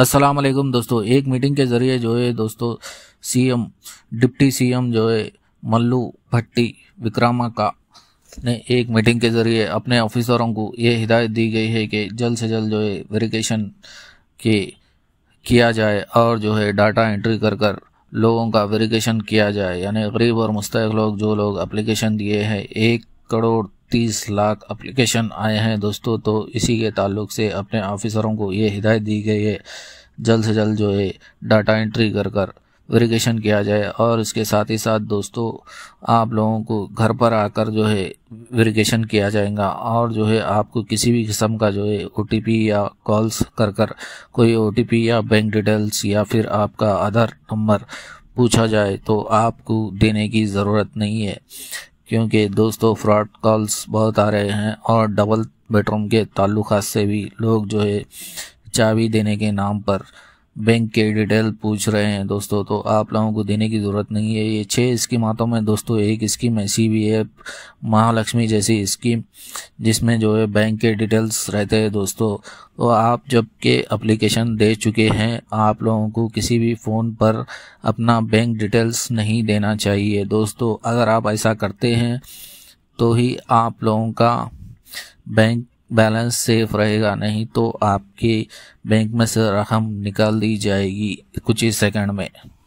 अस्सलाम वालेकुम दोस्तों एक मीटिंग के ज़रिए जो है दोस्तों सीएम डिप्टी सीएम जो है मल्लू भट्टी विक्रामा का ने एक मीटिंग के ज़रिए अपने ऑफिसरों को ये हिदायत दी गई है कि जल्द से जल्द जो है वेरिकेशन के किया जाए और जो है डाटा एंट्री कर कर लोगों का वेरिकेशन किया जाए यानी गरीब और मुस्तक लोग जो लोग अप्लीकेशन दिए हैं एक करोड़ तीस लाख अप्लीकेशन आए हैं दोस्तों तो इसी के ताल्लुक से अपने ऑफिसरों को ये हिदायत दी गई है जल्द से जल्द जो है डाटा एंट्री कर कर वेरिकेशन किया जाए और इसके साथ ही साथ दोस्तों आप लोगों को घर पर आकर जो है वेरिकेशन किया जाएगा और जो है आपको किसी भी किस्म का जो है ओ या कॉल्स कर कर कोई ओ या बैंक डिटेल्स या फिर आपका आधार नंबर पूछा जाए तो आपको देने की ज़रूरत नहीं है क्योंकि दोस्तों फ्रॉड कॉल्स बहुत आ रहे हैं और डबल बेडरूम के ताल्लुक से भी लोग जो है चाबी देने के नाम पर बैंक के डिटेल पूछ रहे हैं दोस्तों तो आप लोगों को देने की ज़रूरत नहीं है ये छः स्कीमातों में दोस्तों एक स्कीम ऐसी भी है महालक्ष्मी जैसी स्कीम जिसमें जो है बैंक के डिटेल्स रहते हैं दोस्तों तो आप जब के अप्लीकेशन दे चुके हैं आप लोगों को किसी भी फ़ोन पर अपना बैंक डिटेल्स नहीं देना चाहिए दोस्तों अगर आप ऐसा करते हैं तो ही आप लोगों का बैंक बैलेंस सेफ रहेगा नहीं तो आपके बैंक में से रकम निकाल दी जाएगी कुछ ही सेकंड में